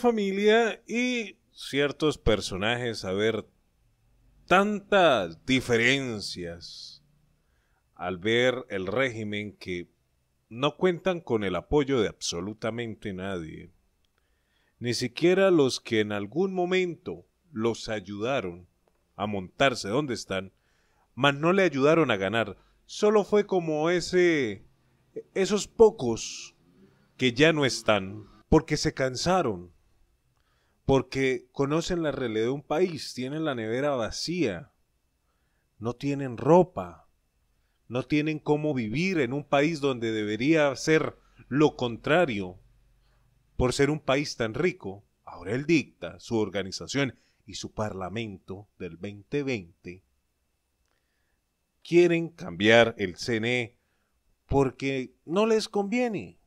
familia y ciertos personajes a ver tantas diferencias al ver el régimen que no cuentan con el apoyo de absolutamente nadie, ni siquiera los que en algún momento los ayudaron a montarse donde están, mas no le ayudaron a ganar, solo fue como ese esos pocos que ya no están porque se cansaron porque conocen la realidad de un país, tienen la nevera vacía, no tienen ropa, no tienen cómo vivir en un país donde debería ser lo contrario por ser un país tan rico. Ahora él dicta su organización y su parlamento del 2020 quieren cambiar el CNE porque no les conviene.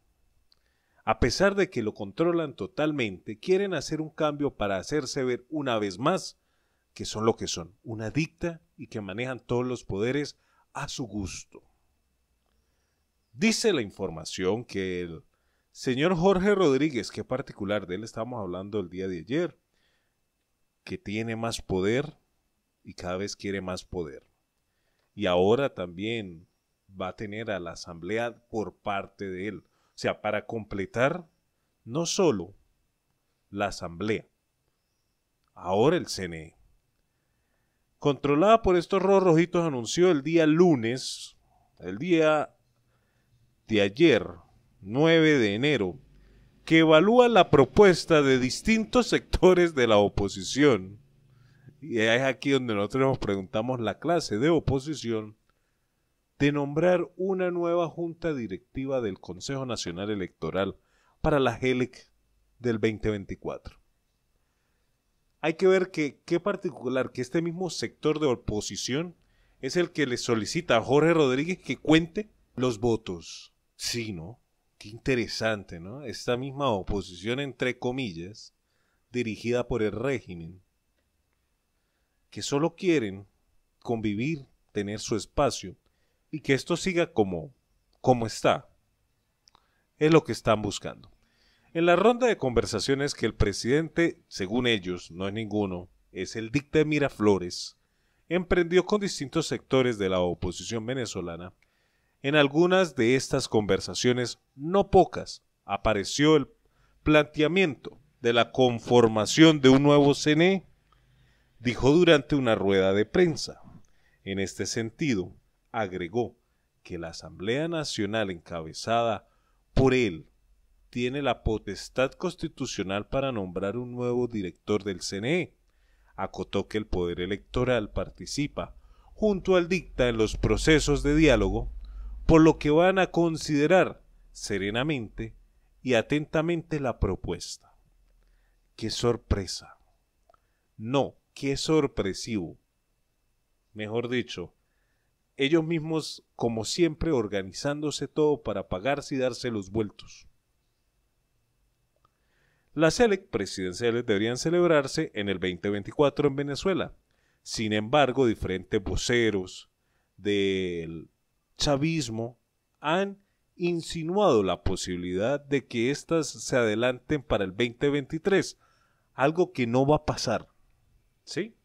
A pesar de que lo controlan totalmente, quieren hacer un cambio para hacerse ver una vez más que son lo que son, una dicta y que manejan todos los poderes a su gusto. Dice la información que el señor Jorge Rodríguez, que particular de él estábamos hablando el día de ayer, que tiene más poder y cada vez quiere más poder. Y ahora también va a tener a la asamblea por parte de él. O sea, para completar no solo la Asamblea, ahora el CNE. Controlada por estos rojitos anunció el día lunes, el día de ayer, 9 de enero, que evalúa la propuesta de distintos sectores de la oposición. Y es aquí donde nosotros nos preguntamos la clase de oposición de nombrar una nueva junta directiva del Consejo Nacional Electoral para la GELEC del 2024. Hay que ver que qué particular que este mismo sector de oposición es el que le solicita a Jorge Rodríguez que cuente los votos. Sí, ¿no? Qué interesante, ¿no? Esta misma oposición, entre comillas, dirigida por el régimen, que solo quieren convivir, tener su espacio, y que esto siga como, como está. Es lo que están buscando. En la ronda de conversaciones que el presidente, según ellos, no es ninguno, es el dicta de Miraflores, emprendió con distintos sectores de la oposición venezolana, en algunas de estas conversaciones, no pocas, apareció el planteamiento de la conformación de un nuevo CNE, dijo durante una rueda de prensa. En este sentido, agregó que la Asamblea Nacional encabezada por él tiene la potestad constitucional para nombrar un nuevo director del CNE. Acotó que el Poder Electoral participa junto al dicta en los procesos de diálogo, por lo que van a considerar serenamente y atentamente la propuesta. ¡Qué sorpresa! No, qué sorpresivo. Mejor dicho, ellos mismos, como siempre, organizándose todo para pagarse y darse los vueltos. Las elecciones presidenciales deberían celebrarse en el 2024 en Venezuela. Sin embargo, diferentes voceros del chavismo han insinuado la posibilidad de que éstas se adelanten para el 2023, algo que no va a pasar. ¿Sí?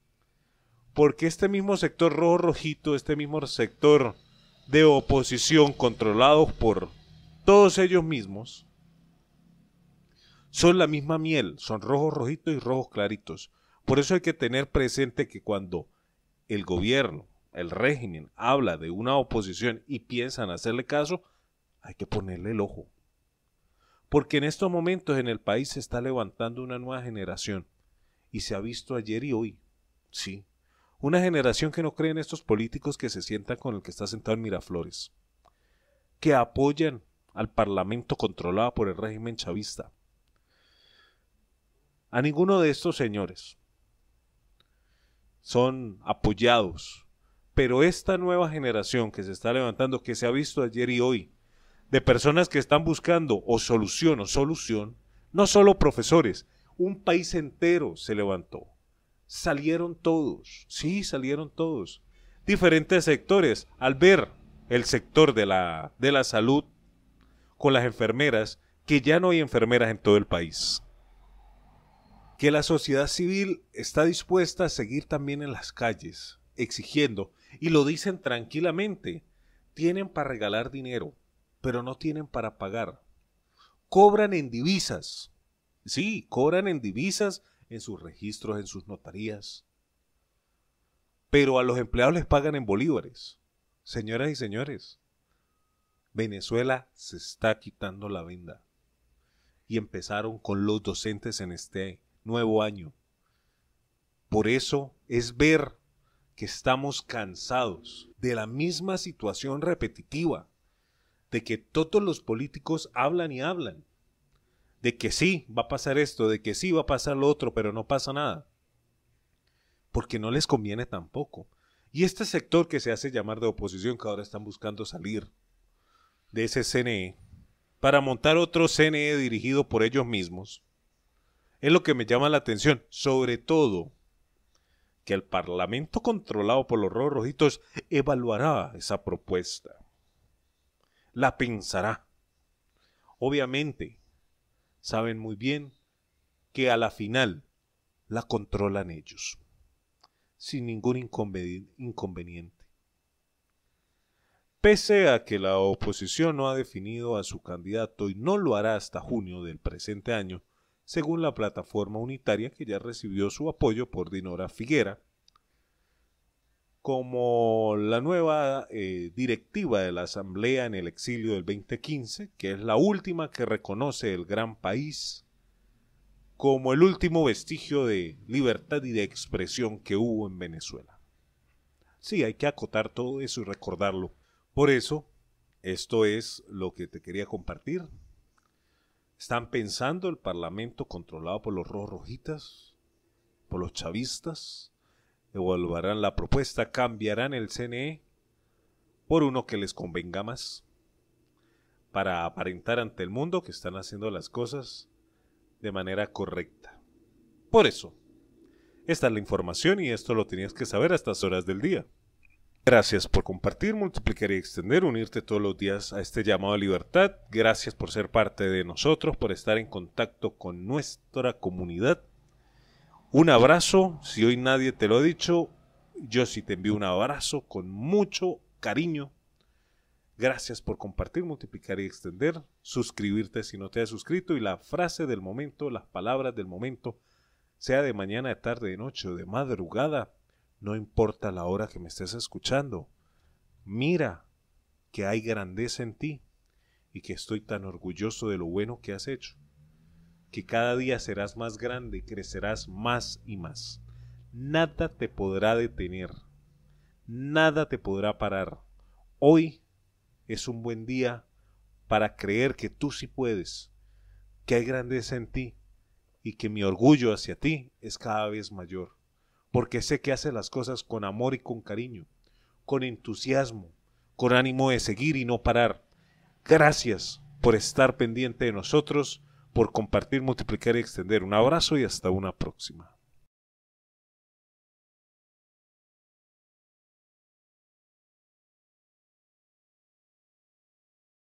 porque este mismo sector rojo rojito, este mismo sector de oposición controlados por todos ellos mismos, son la misma miel, son rojos rojitos y rojos claritos. Por eso hay que tener presente que cuando el gobierno, el régimen, habla de una oposición y piensan hacerle caso, hay que ponerle el ojo. Porque en estos momentos en el país se está levantando una nueva generación y se ha visto ayer y hoy. Sí, una generación que no cree en estos políticos que se sientan con el que está sentado en Miraflores, que apoyan al Parlamento controlado por el régimen chavista. A ninguno de estos señores son apoyados, pero esta nueva generación que se está levantando, que se ha visto ayer y hoy, de personas que están buscando o solución o solución, no solo profesores, un país entero se levantó salieron todos, sí, salieron todos. Diferentes sectores, al ver el sector de la, de la salud con las enfermeras, que ya no hay enfermeras en todo el país. Que la sociedad civil está dispuesta a seguir también en las calles, exigiendo, y lo dicen tranquilamente, tienen para regalar dinero, pero no tienen para pagar. Cobran en divisas, sí, cobran en divisas en sus registros, en sus notarías. Pero a los empleados les pagan en bolívares. Señoras y señores, Venezuela se está quitando la venda. Y empezaron con los docentes en este nuevo año. Por eso es ver que estamos cansados de la misma situación repetitiva, de que todos los políticos hablan y hablan, de que sí va a pasar esto, de que sí va a pasar lo otro, pero no pasa nada. Porque no les conviene tampoco. Y este sector que se hace llamar de oposición, que ahora están buscando salir de ese CNE, para montar otro CNE dirigido por ellos mismos, es lo que me llama la atención, sobre todo que el Parlamento controlado por los rojitos evaluará esa propuesta, la pensará. Obviamente, saben muy bien que a la final la controlan ellos, sin ningún inconveniente. Pese a que la oposición no ha definido a su candidato y no lo hará hasta junio del presente año, según la plataforma unitaria que ya recibió su apoyo por Dinora Figuera, como la nueva eh, directiva de la Asamblea en el exilio del 2015, que es la última que reconoce el gran país como el último vestigio de libertad y de expresión que hubo en Venezuela. Sí, hay que acotar todo eso y recordarlo. Por eso, esto es lo que te quería compartir. ¿Están pensando el Parlamento controlado por los rojitas, por los chavistas, evaluarán la propuesta, cambiarán el CNE por uno que les convenga más, para aparentar ante el mundo que están haciendo las cosas de manera correcta. Por eso, esta es la información y esto lo tenías que saber a estas horas del día. Gracias por compartir, multiplicar y extender, unirte todos los días a este llamado a libertad. Gracias por ser parte de nosotros, por estar en contacto con nuestra comunidad. Un abrazo, si hoy nadie te lo ha dicho, yo sí te envío un abrazo con mucho cariño. Gracias por compartir, multiplicar y extender, suscribirte si no te has suscrito y la frase del momento, las palabras del momento, sea de mañana, de tarde, de noche o de madrugada, no importa la hora que me estés escuchando. Mira que hay grandeza en ti y que estoy tan orgulloso de lo bueno que has hecho que cada día serás más grande, crecerás más y más. Nada te podrá detener, nada te podrá parar. Hoy es un buen día para creer que tú sí puedes, que hay grandeza en ti y que mi orgullo hacia ti es cada vez mayor, porque sé que haces las cosas con amor y con cariño, con entusiasmo, con ánimo de seguir y no parar. Gracias por estar pendiente de nosotros por compartir, multiplicar y extender. Un abrazo y hasta una próxima.